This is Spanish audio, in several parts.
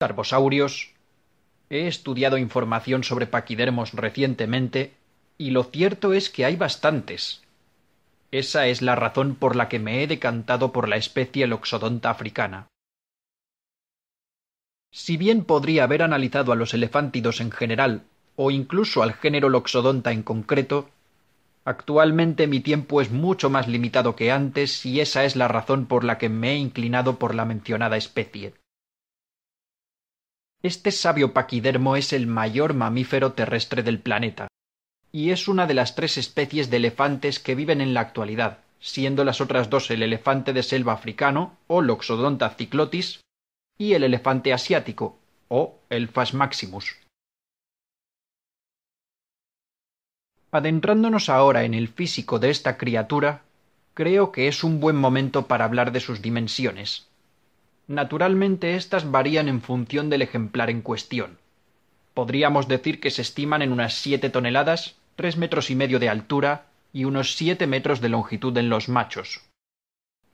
tarbosaurios. He estudiado información sobre paquidermos recientemente y lo cierto es que hay bastantes. Esa es la razón por la que me he decantado por la especie Loxodonta africana. Si bien podría haber analizado a los elefántidos en general, o incluso al género Loxodonta en concreto, actualmente mi tiempo es mucho más limitado que antes y esa es la razón por la que me he inclinado por la mencionada especie. Este sabio paquidermo es el mayor mamífero terrestre del planeta, y es una de las tres especies de elefantes que viven en la actualidad, siendo las otras dos el elefante de selva africano, o Loxodonta ciclotis, y el elefante asiático, o Elphas maximus. Adentrándonos ahora en el físico de esta criatura, creo que es un buen momento para hablar de sus dimensiones, Naturalmente estas varían en función del ejemplar en cuestión. Podríamos decir que se estiman en unas siete toneladas, tres metros y medio de altura y unos siete metros de longitud en los machos,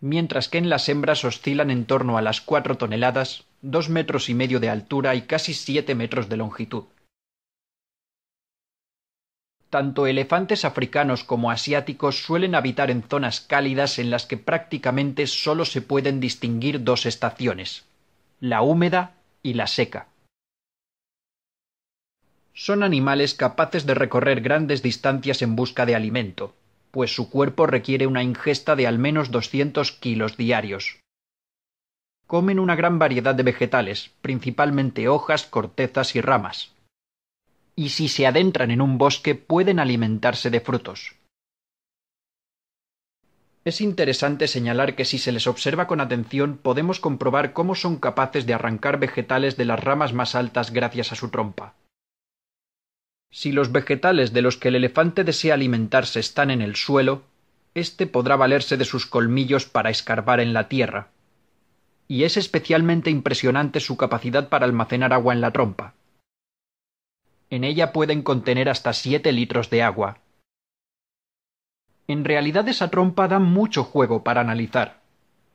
mientras que en las hembras oscilan en torno a las cuatro toneladas, dos metros y medio de altura y casi siete metros de longitud tanto elefantes africanos como asiáticos suelen habitar en zonas cálidas en las que prácticamente sólo se pueden distinguir dos estaciones, la húmeda y la seca. Son animales capaces de recorrer grandes distancias en busca de alimento, pues su cuerpo requiere una ingesta de al menos 200 kilos diarios. Comen una gran variedad de vegetales, principalmente hojas, cortezas y ramas y si se adentran en un bosque pueden alimentarse de frutos. Es interesante señalar que si se les observa con atención podemos comprobar cómo son capaces de arrancar vegetales de las ramas más altas gracias a su trompa. Si los vegetales de los que el elefante desea alimentarse están en el suelo, éste podrá valerse de sus colmillos para escarbar en la tierra. Y es especialmente impresionante su capacidad para almacenar agua en la trompa. En ella pueden contener hasta siete litros de agua. En realidad esa trompa da mucho juego para analizar.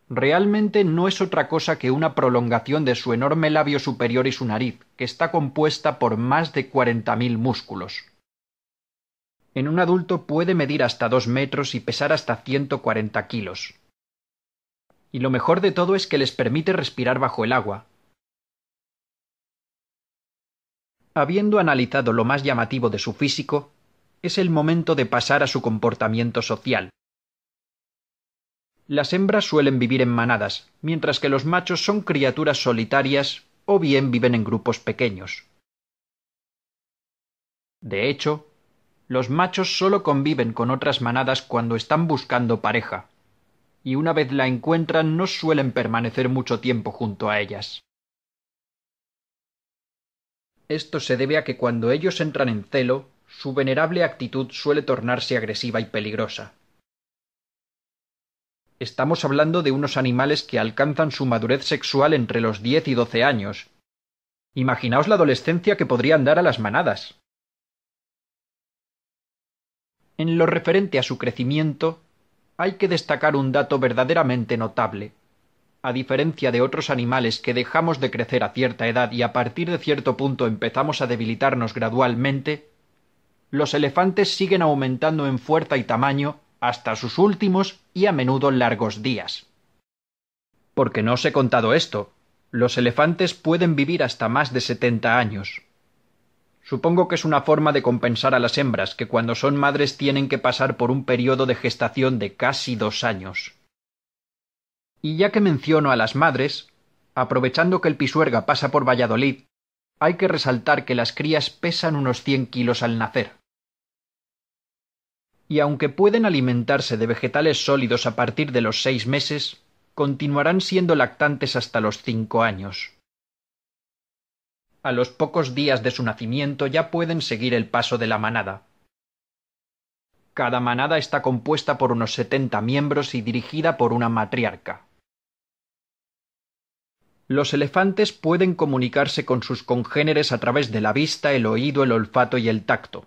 Realmente no es otra cosa que una prolongación de su enorme labio superior y su nariz, que está compuesta por más de cuarenta mil músculos. En un adulto puede medir hasta dos metros y pesar hasta ciento cuarenta kilos. Y lo mejor de todo es que les permite respirar bajo el agua, Habiendo analizado lo más llamativo de su físico, es el momento de pasar a su comportamiento social. Las hembras suelen vivir en manadas, mientras que los machos son criaturas solitarias o bien viven en grupos pequeños. De hecho, los machos solo conviven con otras manadas cuando están buscando pareja, y una vez la encuentran no suelen permanecer mucho tiempo junto a ellas. Esto se debe a que cuando ellos entran en celo, su venerable actitud suele tornarse agresiva y peligrosa. Estamos hablando de unos animales que alcanzan su madurez sexual entre los diez y doce años. Imaginaos la adolescencia que podrían dar a las manadas. En lo referente a su crecimiento, hay que destacar un dato verdaderamente notable a diferencia de otros animales que dejamos de crecer a cierta edad y a partir de cierto punto empezamos a debilitarnos gradualmente, los elefantes siguen aumentando en fuerza y tamaño hasta sus últimos y a menudo largos días. Porque no os he contado esto, los elefantes pueden vivir hasta más de setenta años. Supongo que es una forma de compensar a las hembras que cuando son madres tienen que pasar por un periodo de gestación de casi dos años. Y ya que menciono a las madres, aprovechando que el Pisuerga pasa por Valladolid, hay que resaltar que las crías pesan unos cien kilos al nacer. Y aunque pueden alimentarse de vegetales sólidos a partir de los seis meses, continuarán siendo lactantes hasta los cinco años. A los pocos días de su nacimiento ya pueden seguir el paso de la manada. Cada manada está compuesta por unos setenta miembros y dirigida por una matriarca. Los elefantes pueden comunicarse con sus congéneres a través de la vista, el oído, el olfato y el tacto.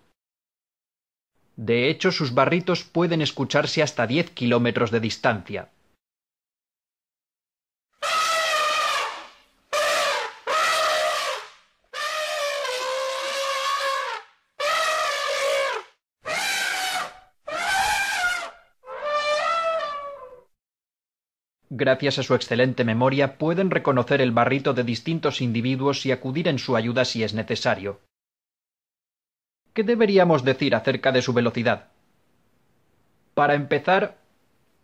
De hecho, sus barritos pueden escucharse hasta diez kilómetros de distancia, gracias a su excelente memoria, pueden reconocer el barrito de distintos individuos y acudir en su ayuda si es necesario. ¿Qué deberíamos decir acerca de su velocidad? Para empezar,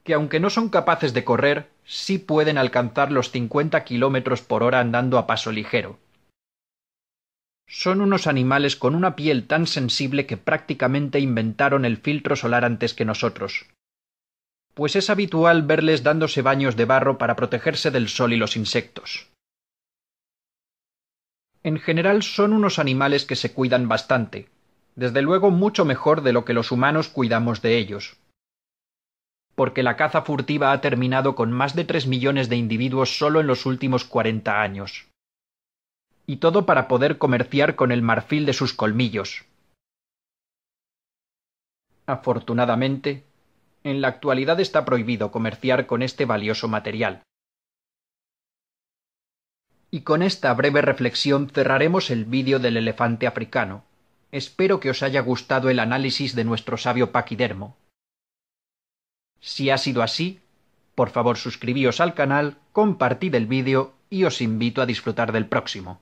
que aunque no son capaces de correr, sí pueden alcanzar los cincuenta kilómetros por hora andando a paso ligero. Son unos animales con una piel tan sensible que prácticamente inventaron el filtro solar antes que nosotros pues es habitual verles dándose baños de barro para protegerse del sol y los insectos. En general son unos animales que se cuidan bastante, desde luego mucho mejor de lo que los humanos cuidamos de ellos. Porque la caza furtiva ha terminado con más de tres millones de individuos solo en los últimos cuarenta años. Y todo para poder comerciar con el marfil de sus colmillos. Afortunadamente, en la actualidad está prohibido comerciar con este valioso material. Y con esta breve reflexión cerraremos el vídeo del elefante africano. Espero que os haya gustado el análisis de nuestro sabio paquidermo. Si ha sido así, por favor suscribíos al canal, compartid el vídeo y os invito a disfrutar del próximo.